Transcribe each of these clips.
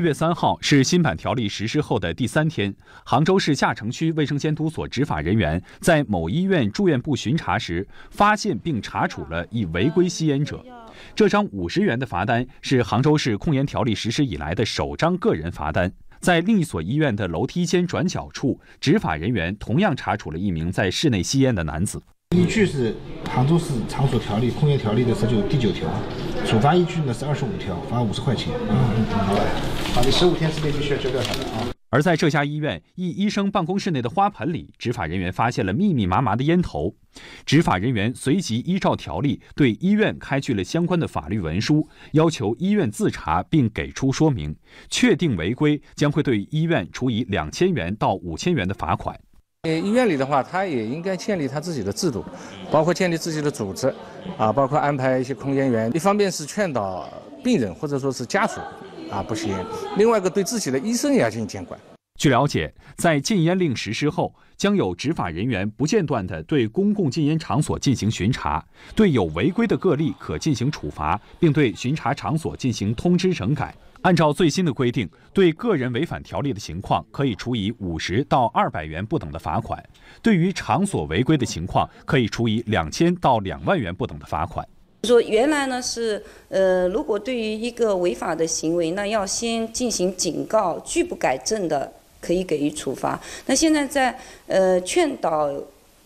一月三号是新版条例实施后的第三天，杭州市下城区卫生监督所执法人员在某医院住院部巡查时，发现并查处了一违规吸烟者。这张五十元的罚单是杭州市控烟条例实施以来的首张个人罚单。在另一所医院的楼梯间转角处，执法人员同样查处了一名在室内吸烟的男子。依据是杭州市场所条例控烟条例的十九第九条，处罚依据呢是二十五条，罚五十块钱。啊，你十五天之内必须要追调查啊！而在这家医院一医生办公室内的花盆里，执法人员发现了密密麻麻的烟头。执法人员随即依照条例对医院开具了相关的法律文书，要求医院自查并给出说明。确定违规，将会对医院处以两千元到五千元的罚款。呃，医院里的话，他也应该建立他自己的制度，包括建立自己的组织，啊，包括安排一些控烟员，一方面是劝导病人或者说是家属。啊，不吸烟。另外一个，对自己的医生也要进行监管。据了解，在禁烟令实施后，将有执法人员不间断地对公共禁烟场所进行巡查，对有违规的个例可进行处罚，并对巡查场所进行通知整改。按照最新的规定，对个人违反条例的情况，可以处以五十到二百元不等的罚款；对于场所违规的情况，可以处以两千到两万元不等的罚款。说原来呢是，呃，如果对于一个违法的行为，那要先进行警告，拒不改正的可以给予处罚。那现在在呃劝导、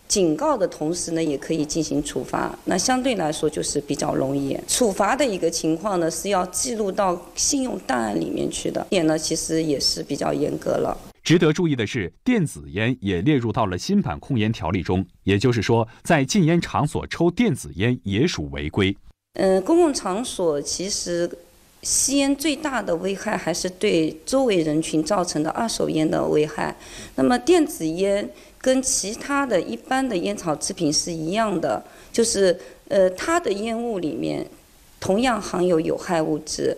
警告的同时呢，也可以进行处罚。那相对来说就是比较容易处罚的一个情况呢，是要记录到信用档案里面去的。点呢其实也是比较严格了。值得注意的是，电子烟也列入到了新版控烟条例中。也就是说，在禁烟场所抽电子烟也属违规。嗯，公共场所其实吸烟最大的危害还是对周围人群造成的二手烟的危害。那么，电子烟跟其他的一般的烟草制品是一样的，就是呃，它的烟雾里面同样含有有害物质。